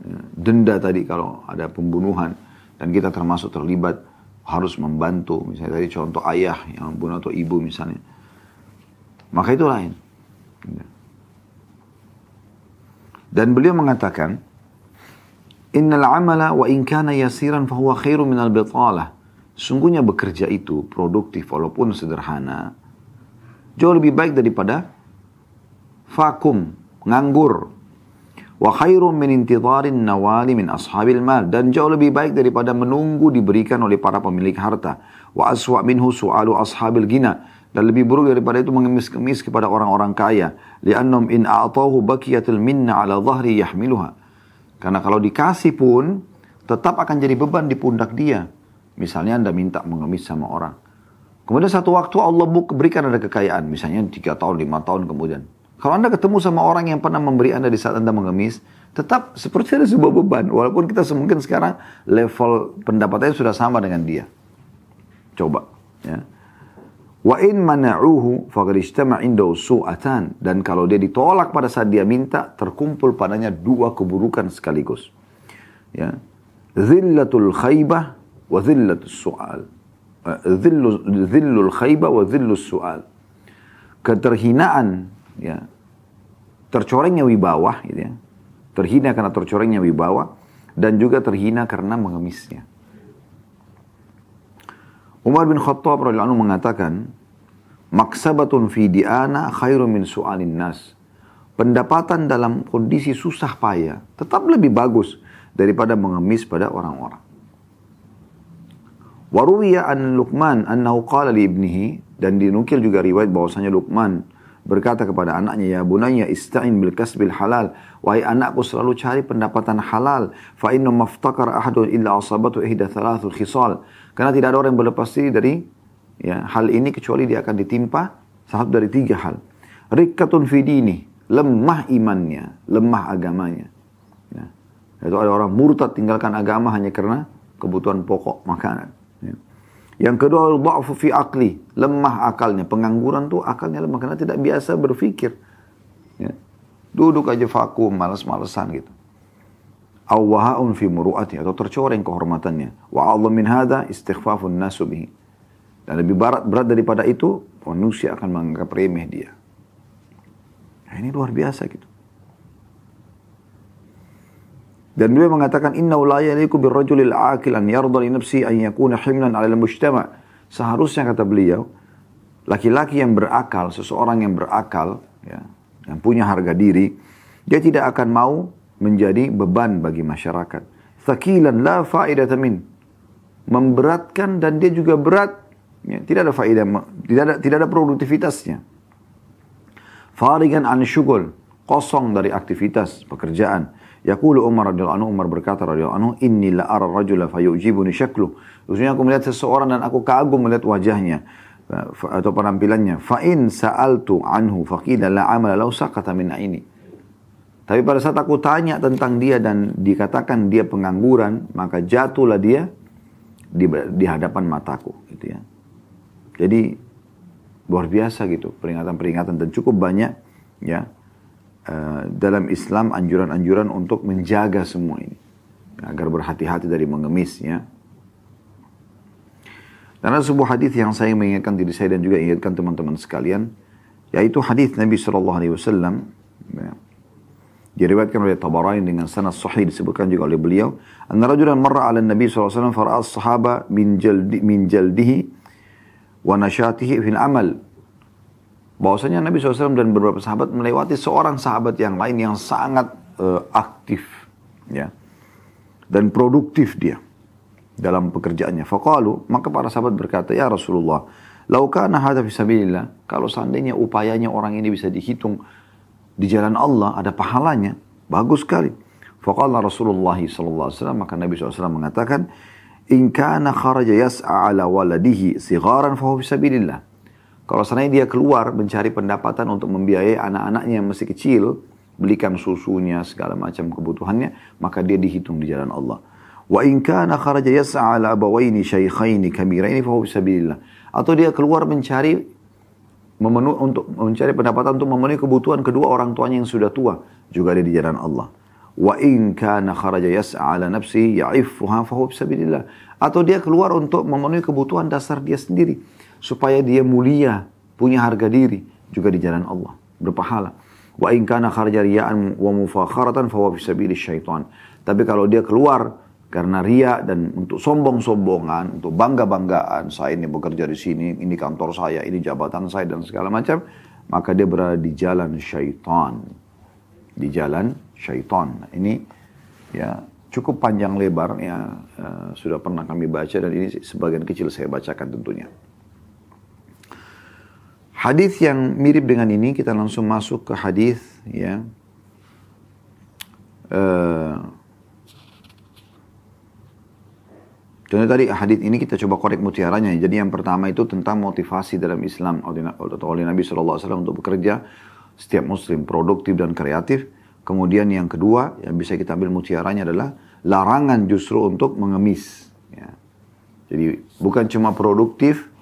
ya. denda tadi kalau ada pembunuhan dan kita termasuk terlibat harus membantu misalnya tadi contoh ayah yang membunuh atau ibu misalnya maka itu lain ya. dan beliau mengatakan Innal amala wa in kana yasiran fahuwa khairu minal bitalah. Sungguhnya bekerja itu produktif walaupun sederhana. Jauh lebih baik daripada vakum, nganggur. Wa khairu min intidharin nawali min ashabil mal. Dan jauh lebih baik daripada menunggu diberikan oleh para pemilik harta. Wa aswa minhu su'alu ashabil gina dan lebih buruk daripada itu mengemis-kemis kepada orang-orang kaya li'annahum in a'tahu baqiyatul minna ala dhahri yahmiluha karena kalau dikasih pun tetap akan jadi beban di pundak dia. Misalnya Anda minta mengemis sama orang. Kemudian satu waktu Allah berikan ada kekayaan. Misalnya 3 tahun, 5 tahun kemudian. Kalau Anda ketemu sama orang yang pernah memberi Anda di saat Anda mengemis, tetap seperti ada sebuah beban. Walaupun kita mungkin sekarang level pendapatannya sudah sama dengan dia. Coba. Ya. Wa in mana'uhu faqad ijtama indahu su'atan dan kalau dia ditolak pada saat dia minta terkumpul padanya dua keburukan sekaligus. Ya. Zillatul khaybah wa zillatus su'al. Eh, zillu, zillul khaybah wa zillus su'al. Keterhinaan ya. Tercorengnya wibawa gitu ya. Terhina karena tercorengnya wibawa dan juga terhina karena mengemisnya. Umar bin Khattab radhiyallahu anhu mengatakan, "Maksabatun fi diana khairu min su'alin nas." Pendapatan dalam kondisi susah payah tetap lebih bagus daripada mengemis pada orang-orang. Waruwiya an Luqman annahu qala li ibnihi dan dinukil juga riwayat bahwasanya Luqman berkata kepada anaknya ya bunayya ista'in bil kasbil halal wahai anakku selalu cari pendapatan halal fa inna maftakar ahadun illa asabatu ihda thalathul khisal karena tidak ada orang yang berlepas diri dari ya, hal ini kecuali dia akan ditimpa satu dari tiga hal. Rikatun fidini, lemah imannya, lemah agamanya. Ya. Itu ada orang murtad tinggalkan agama hanya karena kebutuhan pokok makanan. Ya. Yang kedua, dha'fu fi akli, lemah akalnya. Pengangguran tuh akalnya lemah karena tidak biasa berpikir. Ya. Duduk aja vakum, malas-malesan gitu awwaha'un fi muru'ati atau tercoreng kehormatannya wa Allah min hada istighfafun nasu dan lebih berat, berat daripada itu manusia akan menganggap remeh dia nah, ini luar biasa gitu dan beliau mengatakan inna ulaya liku birrajulil aqil an yardha li nafsi an yakuna himnan alal mujtama seharusnya kata beliau laki-laki yang berakal seseorang yang berakal ya yang punya harga diri dia tidak akan mau menjadi beban bagi masyarakat. Thakilan la faidatamin, Memberatkan dan dia juga berat. Ya, tidak ada faedah, tidak ada, tidak ada produktivitasnya. Farigan an syugul. Kosong dari aktivitas, pekerjaan. Yaqulu Umar radhiyallahu anhu Umar berkata radhiyallahu anhu inni la ara rajula fayujibuni syaklu. Sesungguhnya aku melihat seseorang dan aku kagum melihat wajahnya eh, atau penampilannya. Fa in sa'altu anhu faqila la amala law saqata min aini. Tapi pada saat aku tanya tentang dia dan dikatakan dia pengangguran, maka jatuhlah dia di, di hadapan mataku, gitu ya. Jadi luar biasa gitu peringatan-peringatan dan cukup banyak ya uh, dalam Islam anjuran-anjuran untuk menjaga semua ini agar berhati-hati dari mengemisnya. Dan ada sebuah hadis yang saya mengingatkan diri saya dan juga ingatkan teman-teman sekalian, yaitu hadis Nabi Shallallahu Alaihi Wasallam. Ya diriwayatkan oleh Tabarani dengan sanad sahih disebutkan juga oleh beliau anna rajulan marra 'ala nabi sallallahu alaihi wasallam fara'a sahaba min jaldi min jaldihi wa nashatihi fil amal bahwasanya Nabi SAW dan beberapa sahabat melewati seorang sahabat yang lain yang sangat uh, aktif ya dan produktif dia dalam pekerjaannya faqalu maka para sahabat berkata ya Rasulullah laukana hadza fi sabilillah kalau seandainya upayanya orang ini bisa dihitung di jalan Allah ada pahalanya. Bagus sekali. Faqala Rasulullah sallallahu alaihi wasallam maka Nabi SAW mengatakan in kana kharaja yas'a ala waladihi sigharan fa fisabilillah. Kalau seandainya dia keluar mencari pendapatan untuk membiayai anak-anaknya yang masih kecil, belikan susunya segala macam kebutuhannya, maka dia dihitung di jalan Allah. Wa in kana kharaja yas'a ala abawaini syaikhaini kamiraini fa fisabilillah. Atau dia keluar mencari memenuhi untuk mencari pendapatan untuk memenuhi kebutuhan kedua orang tuanya yang sudah tua juga ada di jalan Allah. Wa in kana kharaja yas'a ala nafsi ya'ifuha fahuwa bisabilillah. Atau dia keluar untuk memenuhi kebutuhan dasar dia sendiri supaya dia mulia, punya harga diri juga di jalan Allah, berpahala. Wa in kana kharaja riya'an wa mufakharatan fa huwa syaitan. Tapi kalau dia keluar karena ria dan untuk sombong-sombongan, untuk bangga-banggaan, saya ini bekerja di sini, ini kantor saya, ini jabatan saya dan segala macam, maka dia berada di jalan syaitan. Di jalan syaitan. Ini ya cukup panjang lebar ya uh, sudah pernah kami baca dan ini sebagian kecil saya bacakan tentunya. Hadis yang mirip dengan ini kita langsung masuk ke hadis ya. Uh, Contoh tadi hadis ini kita coba korek mutiaranya. Jadi yang pertama itu tentang motivasi dalam Islam atau oleh Nabi SAW untuk bekerja setiap muslim produktif dan kreatif. Kemudian yang kedua yang bisa kita ambil mutiaranya adalah larangan justru untuk mengemis. Ya. Jadi bukan cuma produktif,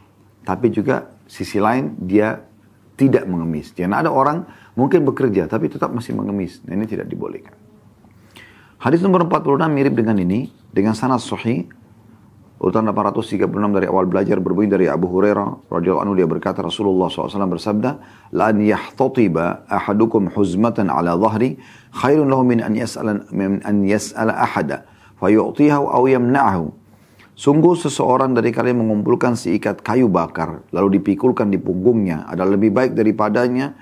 tapi juga sisi lain dia tidak mengemis. Karena ada orang mungkin bekerja tapi tetap masih mengemis. Nah, ini tidak dibolehkan. Hadis nomor 46 mirip dengan ini dengan sanad sahih Urutan 836 dari awal belajar berbunyi dari Abu Hurairah radhiyallahu anhu dia berkata Rasulullah SAW bersabda, "Lan yahtatiba ahadukum huzmatan ala dhahri khairun lahu min an yas'ala min an yas'ala ahada yu'tiha aw yamna'ahu." Sungguh seseorang dari kalian mengumpulkan seikat kayu bakar lalu dipikulkan di punggungnya adalah lebih baik daripadanya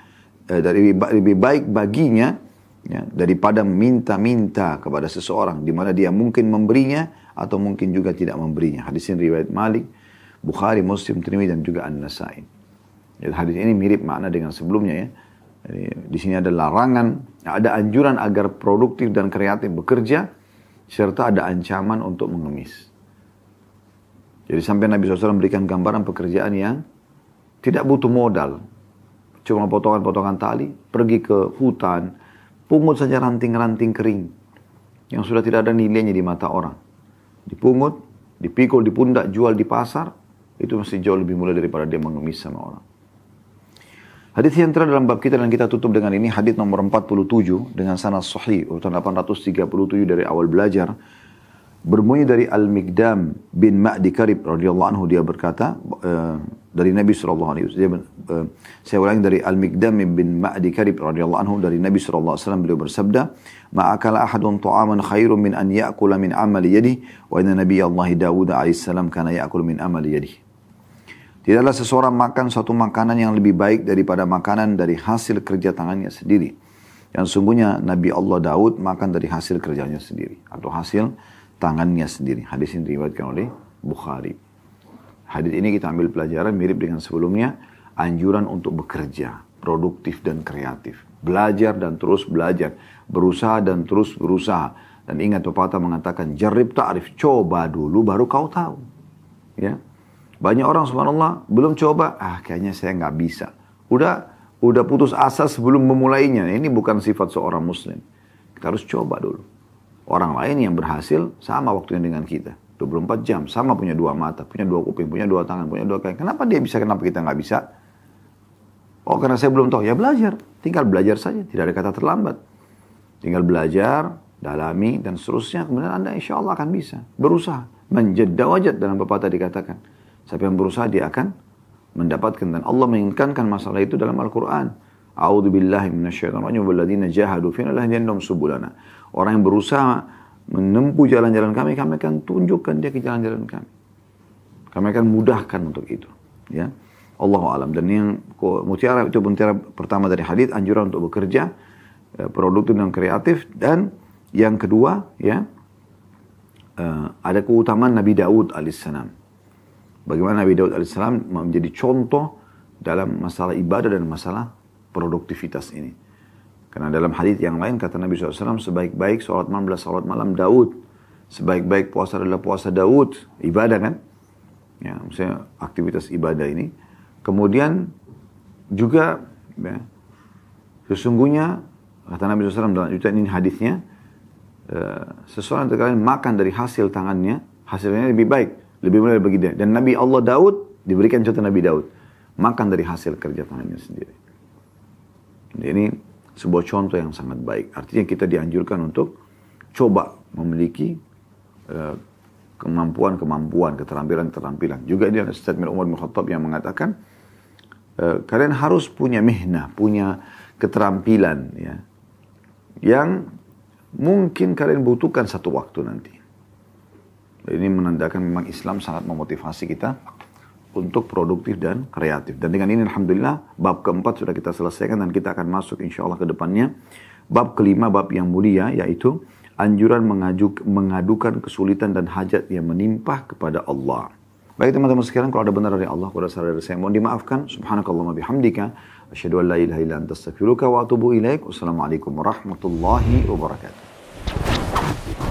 eh, dari lebih baik baginya ya, daripada minta-minta kepada seseorang di mana dia mungkin memberinya atau mungkin juga tidak memberinya. Hadis ini riwayat Malik, Bukhari, Muslim, trimi dan juga An-Nasai. Jadi hadis ini mirip makna dengan sebelumnya ya. Jadi, di sini ada larangan, ada anjuran agar produktif dan kreatif bekerja, serta ada ancaman untuk mengemis. Jadi sampai Nabi SAW memberikan gambaran pekerjaan yang tidak butuh modal. Cuma potongan-potongan tali, pergi ke hutan, pungut saja ranting-ranting kering yang sudah tidak ada nilainya di mata orang dipungut, dipikul dipundak jual di pasar, itu masih jauh lebih mulia daripada dia mengemis sama orang. Hadis yang terakhir dalam bab kita dan kita tutup dengan ini hadis nomor 47 dengan sanad sahih urutan 837 dari awal belajar berbunyi dari Al-Mikdam bin Ma'di Karib radhiyallahu anhu dia berkata uh, dari Nabi sallallahu alaihi wasallam eh, saya ulangi dari Al-Mikdam bin Ma'di Karib radhiyallahu anhu dari Nabi sallallahu alaihi wasallam beliau bersabda ma'akala ahadun ta'aman khairun min an ya'kula min amali yadih wa inna nabi Allah Dawud AS kana ya'kul min amali yadih Tidaklah seseorang makan suatu makanan yang lebih baik daripada makanan dari hasil kerja tangannya sendiri. Yang sungguhnya Nabi Allah Daud makan dari hasil kerjanya sendiri. Atau hasil tangannya sendiri. Hadis ini diriwayatkan oleh Bukhari. Hadis ini kita ambil pelajaran mirip dengan sebelumnya. Anjuran untuk bekerja, produktif dan kreatif. Belajar dan terus belajar. Berusaha dan terus berusaha. Dan ingat pepatah mengatakan jarib ta'rif. Coba dulu baru kau tahu. Ya. Banyak orang subhanallah belum coba. Ah kayaknya saya nggak bisa. Udah udah putus asa sebelum memulainya. Ini bukan sifat seorang muslim. Kita harus coba dulu. Orang lain yang berhasil sama waktunya dengan kita. 24 jam, sama punya dua mata, punya dua kuping, punya dua tangan, punya dua kaki. Kenapa dia bisa, kenapa kita nggak bisa? Oh karena saya belum tahu, ya belajar. Tinggal belajar saja, tidak ada kata terlambat. Tinggal belajar, dalami, dan seterusnya. Kemudian Anda insya Allah akan bisa. Berusaha. Menjeda wajat dalam pepatah dikatakan. Siapa yang berusaha dia akan mendapatkan. Dan Allah menginginkan masalah itu dalam Al-Quran. A'udhu billahi minasyaitan rajim. Walladina jahadu fina subulana. Orang yang berusaha menempuh jalan-jalan kami, kami akan tunjukkan dia ke jalan-jalan kami. Kami akan mudahkan untuk itu. Ya. Allah alam dan yang mutiara itu mutiara pertama dari hadis anjuran untuk bekerja eh, produktif dan kreatif dan yang kedua ya eh, ada keutamaan Nabi Daud alaihissalam bagaimana Nabi Daud alaihissalam menjadi contoh dalam masalah ibadah dan masalah produktivitas ini karena dalam hadis yang lain kata Nabi SAW sebaik-baik sholat malam adalah sholat malam Daud sebaik-baik puasa adalah puasa Daud ibadah kan ya misalnya aktivitas ibadah ini Kemudian juga ya, sesungguhnya kata Nabi SAW dalam itu ini hadisnya eh, seseorang dari kalian makan dari hasil tangannya hasilnya lebih baik lebih mulia bagi dia dan Nabi Allah Daud diberikan contoh Nabi Daud makan dari hasil kerja tangannya sendiri Jadi ini sebuah contoh yang sangat baik artinya kita dianjurkan untuk coba memiliki eh, kemampuan-kemampuan, keterampilan-keterampilan. Juga ini ada statement Umar bin Khattab yang mengatakan, Eh, kalian harus punya mihnah, punya keterampilan ya. Yang mungkin kalian butuhkan satu waktu nanti. Ini menandakan memang Islam sangat memotivasi kita untuk produktif dan kreatif. Dan dengan ini Alhamdulillah bab keempat sudah kita selesaikan dan kita akan masuk insya Allah ke depannya. Bab kelima, bab yang mulia yaitu anjuran mengajuk, mengadukan kesulitan dan hajat yang menimpa kepada Allah. Baik teman-teman sekalian, kalau ada benar dari Allah, kalau ada salah dari saya, mohon dimaafkan. Subhanakallahumma bihamdika. Asyadu an la ilaha ila anta astaghfiruka wa atubu ilaik. Wassalamualaikum warahmatullahi wabarakatuh.